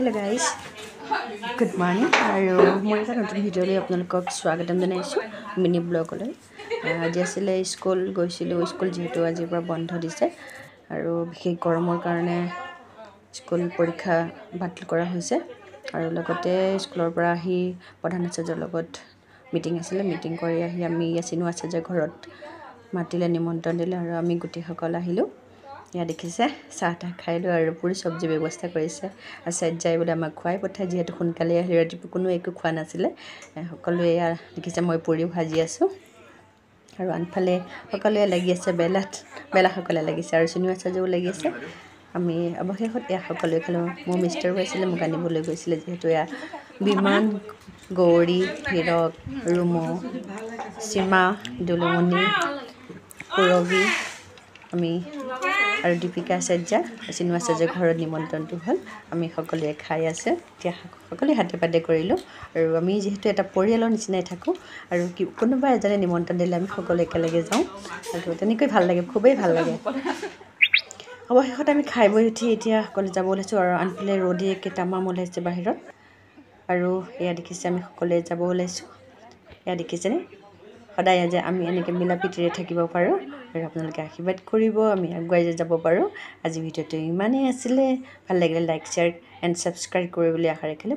hello' guys good morning আৰু মই এটা নতুন ভিডিঅ'লৈ আপোনালোকক স্বাগতম জনাইছোঁ মিনি ব্লগলৈ আজি আছিলে স্কুল গৈছিলোঁ স্কুল যিহেতু আজিৰ পৰা বন্ধ দিছে আৰু বিশেষ গৰমৰ কাৰণে স্কুল পৰীক্ষা বাতিল কৰা হৈছে আৰু লগতে স্কুলৰ পৰা আহি প্ৰধান আচাৰ্যৰ লগত মিটিং আছিলে মিটিং কৰি আহি আমি ইয়াচিনো আচাৰ্যৰ ঘৰত মাতিলে নিমন্ত্ৰণ দিলে আৰু আমি গোটেইসকল আহিলোঁ ইয়াত দেখিছে চাহ তাহ খাই লৈ আৰু পুৰি চব্জি ব্যৱস্থা কৰিছে আৰু চাইড চেজ্জাই বোলে আমাক খুৱাই পঠাই যিহেতু সোনকালে আহিলোঁ ৰাতিপুৱা কোনো একো খোৱা নাছিলে সকলোৱে এয়া দেখিছে মই পুৰি ভাজি আছোঁ আৰু আনফালে সকলোৱে লাগি আছে বেলাত বেলাসকলে লাগিছে আৰু চিনেমা চাৰ্জেও লাগি আছে আমি অৱশেষত এয়া সকলোৱে খালোঁ মোৰ মিষ্টাৰো আছিলে মোক আনিবলৈ গৈছিলে যিহেতু এয়া বিমান গৌৰী হিৰক ৰুম চীমা দুলুমণি সুৰবী আমি আৰু দীপিকা আচাৰ্যা চিনোৱা চেজ্জা ঘৰত নিমন্ত্ৰণটো হ'ল আমি সকলোৱে খাই আছে এতিয়া সকলোৱে হাতে পাতে কৰিলোঁ আৰু আমি যিহেতু এটা পৰিয়ালৰ নিচিনাই থাকোঁ আৰু কি কোনোবা এজনে নিমন্ত্ৰণ দিলে আমি সকলোৱে একেলগে যাওঁ আৰু তেনেকৈ ভাল লাগে খুবেই ভাল লাগে অৱশেষত আমি খাই বৈ উঠি এতিয়া সকলোৱে যাব ওলাইছোঁ আৰু আনফালে ৰ'দে কেইটামান ওলাইছে বাহিৰত আৰু এয়া দেখিছে আমি সকলোৱে যাব ওলাইছোঁ এয়া দেখিছেনে সদায় যে আমি এনেকৈ মিলা প্ৰীতিৰে থাকিব পাৰোঁ আৰু আপোনালোকে আশীৰ্বাদ কৰিব আমি আগুৱাই যে যাব পাৰোঁ আজি ভিডিঅ'টো ইমানেই আছিলে ভাল লাগিলে লাইক শ্বেয়াৰ এণ্ড ছাবস্ক্ৰাইব কৰিবলৈ আশা ৰাখিলে